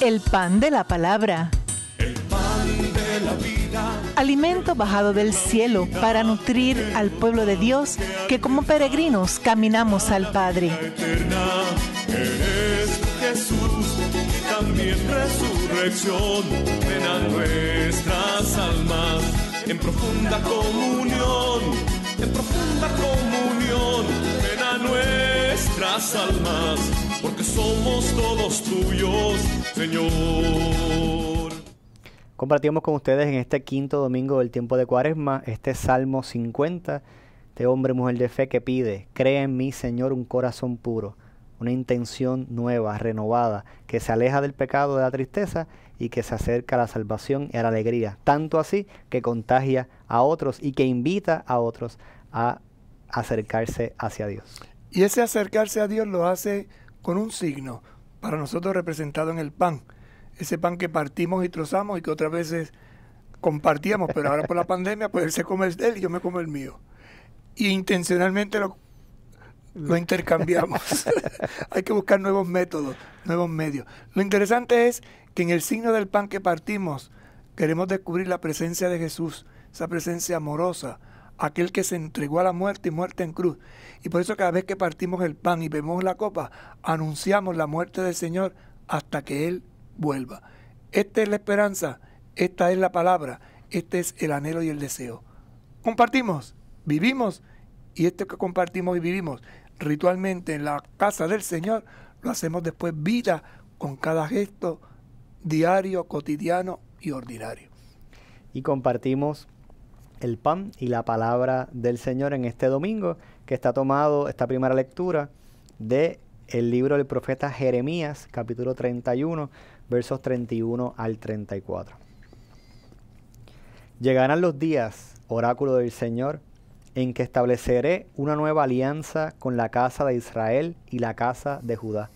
El pan de la palabra. El pan de la vida. Alimento bajado del cielo para nutrir al pueblo de Dios que como peregrinos caminamos al Padre. Eres Jesús, también resurrección, ven a nuestras almas en profunda comunión, en profunda comunión, ven a nuestras almas porque somos todos tuyos, Señor. Compartimos con ustedes en este quinto domingo del tiempo de Cuaresma este Salmo 50, de este hombre, mujer de fe que pide, crea en mí, Señor, un corazón puro, una intención nueva, renovada, que se aleja del pecado, de la tristeza y que se acerca a la salvación y a la alegría, tanto así que contagia a otros y que invita a otros a acercarse hacia Dios. Y ese acercarse a Dios lo hace con un signo, para nosotros representado en el pan. Ese pan que partimos y trozamos y que otras veces compartíamos, pero ahora por la pandemia, pues él se come el de él y yo me como el mío. Y intencionalmente lo, lo intercambiamos. Hay que buscar nuevos métodos, nuevos medios. Lo interesante es que en el signo del pan que partimos, queremos descubrir la presencia de Jesús, esa presencia amorosa, aquel que se entregó a la muerte y muerte en cruz. Y por eso cada vez que partimos el pan y bebemos la copa, anunciamos la muerte del Señor hasta que Él vuelva. Esta es la esperanza, esta es la palabra, este es el anhelo y el deseo. Compartimos, vivimos, y esto que compartimos y vivimos ritualmente en la casa del Señor, lo hacemos después vida con cada gesto diario, cotidiano y ordinario. Y compartimos el pan y la palabra del Señor en este domingo, que está tomado esta primera lectura de el libro del profeta Jeremías, capítulo 31, versos 31 al 34. Llegarán los días, oráculo del Señor, en que estableceré una nueva alianza con la casa de Israel y la casa de Judá.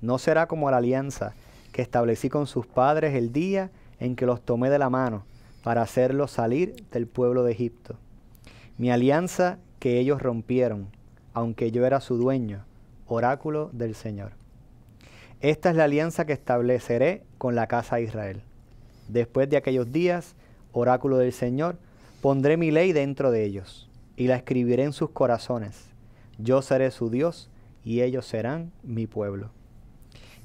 No será como la alianza que establecí con sus padres el día en que los tomé de la mano para hacerlos salir del pueblo de Egipto. Mi alianza que ellos rompieron, aunque yo era su dueño, oráculo del Señor. Esta es la alianza que estableceré con la casa de Israel. Después de aquellos días, oráculo del Señor, pondré mi ley dentro de ellos y la escribiré en sus corazones. Yo seré su Dios y ellos serán mi pueblo.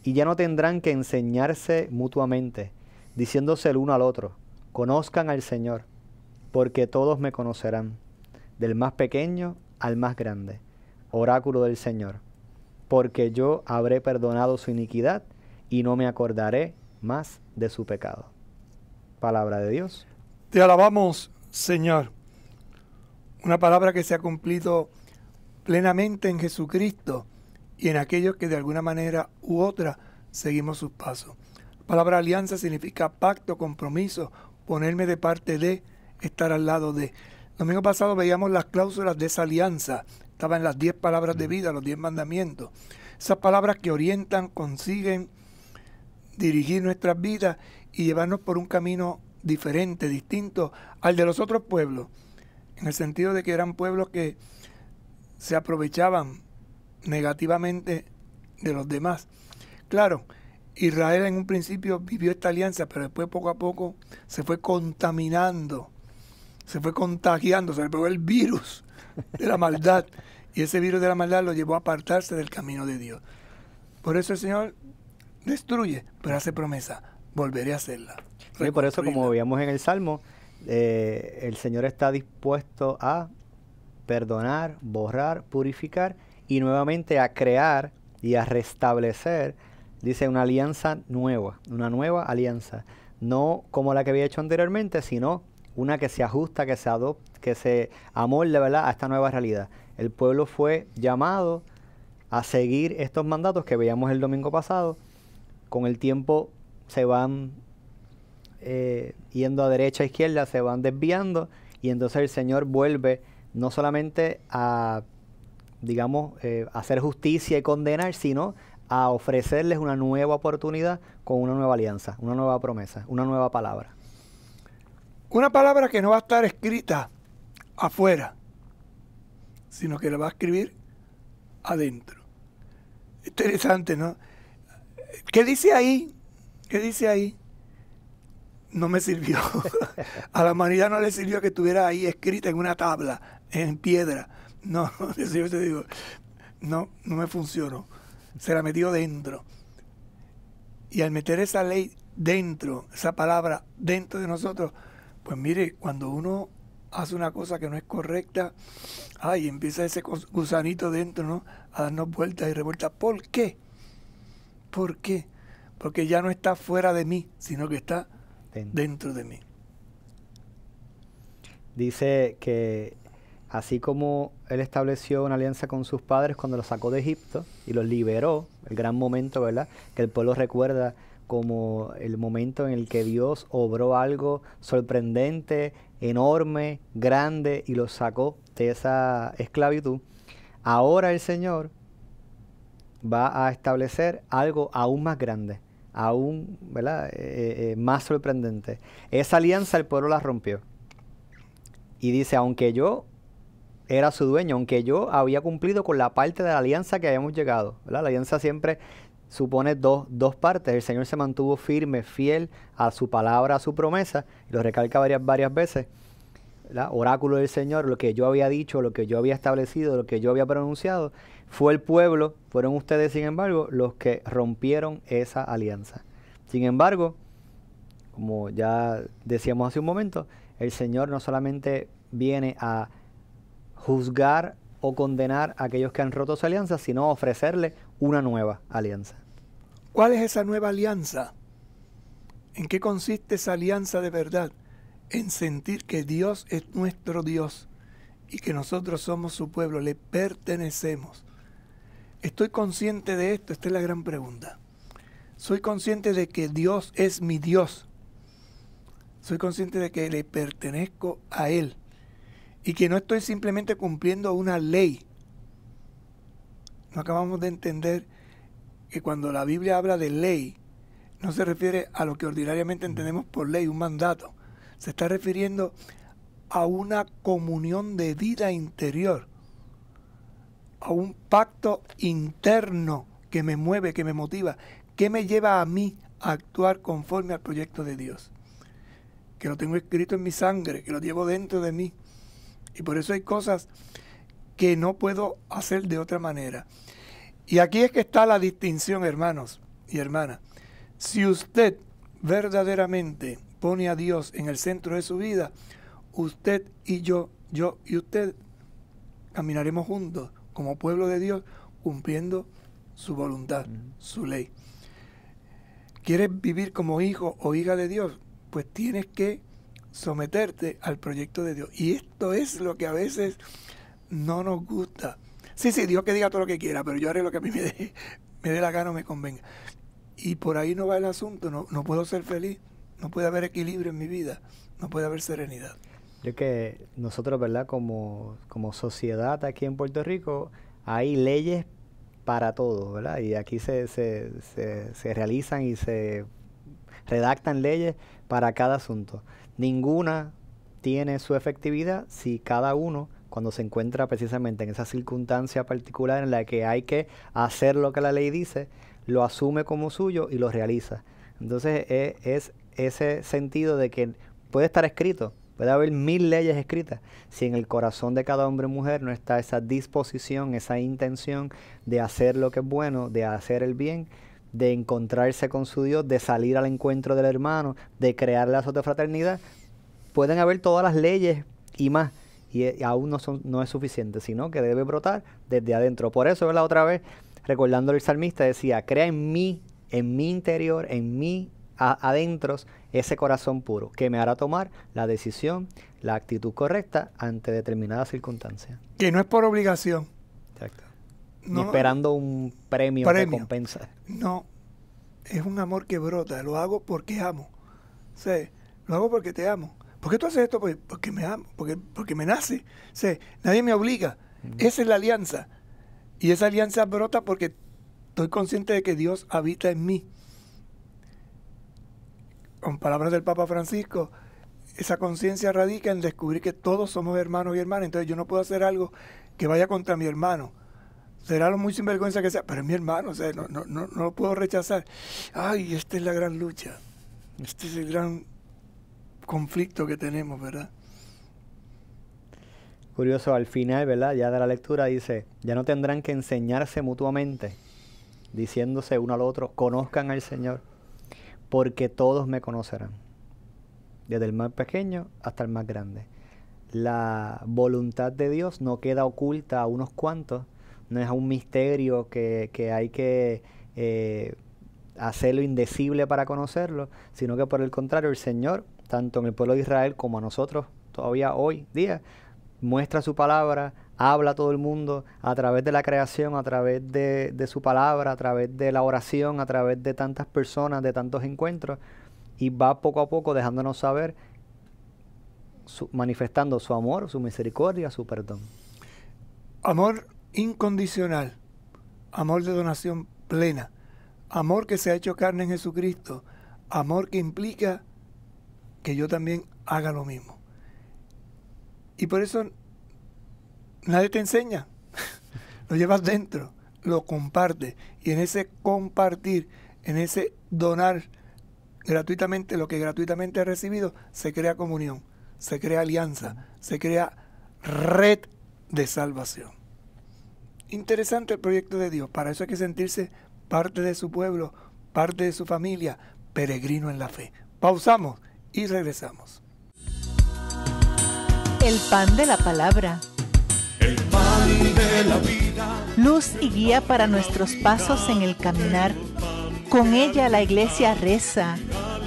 Y ya no tendrán que enseñarse mutuamente, diciéndose el uno al otro Conozcan al Señor, porque todos me conocerán, del más pequeño al más grande. Oráculo del Señor, porque yo habré perdonado su iniquidad y no me acordaré más de su pecado. Palabra de Dios. Te alabamos, Señor. Una palabra que se ha cumplido plenamente en Jesucristo y en aquellos que de alguna manera u otra seguimos sus pasos. palabra alianza significa pacto, compromiso ponerme de parte de, estar al lado de. Domingo pasado veíamos las cláusulas de esa alianza, estaban las diez palabras de mm. vida, los diez mandamientos. Esas palabras que orientan, consiguen dirigir nuestras vidas y llevarnos por un camino diferente, distinto al de los otros pueblos, en el sentido de que eran pueblos que se aprovechaban negativamente de los demás. Claro, Israel en un principio vivió esta alianza, pero después poco a poco se fue contaminando, se fue contagiando, se le pegó el virus de la maldad. Y ese virus de la maldad lo llevó a apartarse del camino de Dios. Por eso el Señor destruye, pero hace promesa, volveré a hacerla. Y por eso como veíamos en el Salmo, eh, el Señor está dispuesto a perdonar, borrar, purificar y nuevamente a crear y a restablecer Dice una alianza nueva, una nueva alianza. No como la que había hecho anteriormente, sino una que se ajusta, que se adopta, que se amolde ¿verdad? a esta nueva realidad. El pueblo fue llamado a seguir estos mandatos que veíamos el domingo pasado. Con el tiempo se van eh, yendo a derecha, a e izquierda, se van desviando y entonces el Señor vuelve no solamente a, digamos, eh, hacer justicia y condenar, sino a ofrecerles una nueva oportunidad con una nueva alianza, una nueva promesa, una nueva palabra. Una palabra que no va a estar escrita afuera, sino que la va a escribir adentro. Interesante, ¿no? ¿Qué dice ahí? ¿Qué dice ahí? No me sirvió. a la humanidad no le sirvió que estuviera ahí escrita en una tabla, en piedra. No, te digo no, no me funcionó se la metió dentro. Y al meter esa ley dentro, esa palabra dentro de nosotros, pues mire, cuando uno hace una cosa que no es correcta, ay, empieza ese gusanito dentro, ¿no? A darnos vueltas y revueltas. ¿Por qué? ¿Por qué? Porque ya no está fuera de mí, sino que está dentro de mí. Dice que así como él estableció una alianza con sus padres cuando los sacó de Egipto y los liberó, el gran momento, ¿verdad? Que el pueblo recuerda como el momento en el que Dios obró algo sorprendente, enorme, grande y los sacó de esa esclavitud. Ahora el Señor va a establecer algo aún más grande, aún ¿verdad? Eh, eh, eh, más sorprendente. Esa alianza el pueblo la rompió. Y dice, aunque yo era su dueño, aunque yo había cumplido con la parte de la alianza que habíamos llegado. La alianza siempre supone dos, partes. El Señor se mantuvo firme, fiel a su palabra, a su promesa, y lo recalca varias, varias veces. Oráculo del Señor, lo que yo había dicho, lo que yo había establecido, lo que yo había pronunciado, fue el pueblo, fueron ustedes, sin embargo, los que rompieron esa alianza. Sin embargo, como ya decíamos hace un momento, el Señor no solamente viene a juzgar o condenar a aquellos que han roto su alianza, sino ofrecerle una nueva alianza. ¿Cuál es esa nueva alianza? ¿En qué consiste esa alianza de verdad? En sentir que Dios es nuestro Dios y que nosotros somos su pueblo, le pertenecemos. ¿Estoy consciente de esto? Esta es la gran pregunta. Soy consciente de que Dios es mi Dios. Soy consciente de que le pertenezco a Él y que no estoy simplemente cumpliendo una ley. No acabamos de entender que cuando la Biblia habla de ley, no se refiere a lo que ordinariamente mm. entendemos por ley, un mandato. Se está refiriendo a una comunión de vida interior, a un pacto interno que me mueve, que me motiva, que me lleva a mí a actuar conforme al proyecto de Dios. Que lo tengo escrito en mi sangre, que lo llevo dentro de mí, y por eso hay cosas que no puedo hacer de otra manera. Y aquí es que está la distinción, hermanos y hermanas. Si usted verdaderamente pone a Dios en el centro de su vida, usted y yo, yo y usted, caminaremos juntos como pueblo de Dios, cumpliendo su voluntad, su ley. ¿Quieres vivir como hijo o hija de Dios? Pues tienes que someterte al proyecto de Dios. Y esto es lo que a veces no nos gusta. Sí, sí, Dios que diga todo lo que quiera, pero yo haré lo que a mí me dé, la gana o me convenga. Y por ahí no va el asunto, no, puedo ser feliz, no puede haber equilibrio en mi vida, no puede haber serenidad. Yo que nosotros, ¿verdad? Como, sociedad aquí en Puerto Rico, hay leyes para todo, ¿verdad? Y aquí se, se realizan y se redactan leyes para cada asunto. Ninguna tiene su efectividad si cada uno cuando se encuentra precisamente en esa circunstancia particular en la que hay que hacer lo que la ley dice, lo asume como suyo y lo realiza. Entonces e, es, ese sentido de que puede estar escrito, puede haber mil leyes escritas, si en el corazón de cada hombre o mujer no está esa disposición, esa intención de hacer lo que es bueno, de hacer el bien, de encontrarse con su Dios, de salir al encuentro del hermano, de crear lazos de fraternidad, pueden haber todas las leyes y más. Y e, aún no, son, no es suficiente, sino que debe brotar desde adentro. Por eso, la otra vez, recordando el salmista, decía, crea en mí, en mi interior, en mí adentro, ese corazón puro, que me hará tomar la decisión, la actitud correcta ante determinadas circunstancias. Que no es por obligación. Exacto ni esperando un premio, premio, recompensa. No, es un amor que brota, lo hago porque amo. lo hago porque te amo. ¿Por qué tú haces esto? Pues, porque, me amo, porque, porque me nace. nadie me obliga. Mm. Esa es la alianza. Y esa alianza brota porque estoy consciente de que Dios habita en mí. Con palabras del Papa Francisco, esa conciencia radica en descubrir que todos somos hermanos y hermanas. Entonces yo no puedo hacer algo que vaya contra mi hermano será lo muy sinvergüenza que sea, pero mi hermano, no, no, no, no lo puedo rechazar. Ay, esta es la gran lucha, este es el gran conflicto que tenemos, ¿verdad? Curioso, al final, ¿verdad? Ya de la lectura dice, ya no tendrán que enseñarse mutuamente, diciéndose uno al otro, conozcan al Señor, porque todos me conocerán, desde el más pequeño hasta el más grande. La voluntad de Dios no queda oculta a unos cuantos, no es un misterio que, hay que eh, hacerlo indecible para conocerlo, sino que por el contrario, el Señor, tanto en el pueblo de Israel como a nosotros, todavía hoy día, muestra su palabra, habla a todo el mundo a través de la creación, a través de, su palabra, a través de la oración, a través de tantas personas, de tantos encuentros, y va poco a poco dejándonos saber, manifestando su amor, su misericordia, su perdón. Amor incondicional, amor de donación plena, amor que se ha hecho carne en Jesucristo, amor que implica que yo también haga lo mismo. Y por eso nadie te enseña, lo llevas dentro, lo compartes. Y en ese compartir, en ese donar gratuitamente lo que gratuitamente ha recibido, se crea comunión, se crea alianza, se crea red de salvación. Interesante el proyecto de Dios. Para eso hay que sentirse parte de su pueblo, parte de su familia, peregrino en la fe. Pausamos y regresamos. El pan de la palabra. El pan de la vida. Luz y guía para nuestros pasos en el caminar. Con ella la iglesia reza,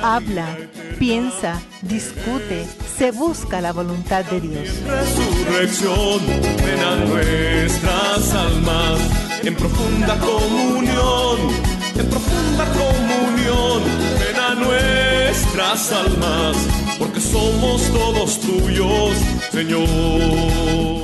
habla piensa, discute, se busca la voluntad de Dios. Resurrección, ven a nuestras almas en profunda comunión, en profunda comunión, ven a nuestras almas, porque somos todos tuyos, Señor.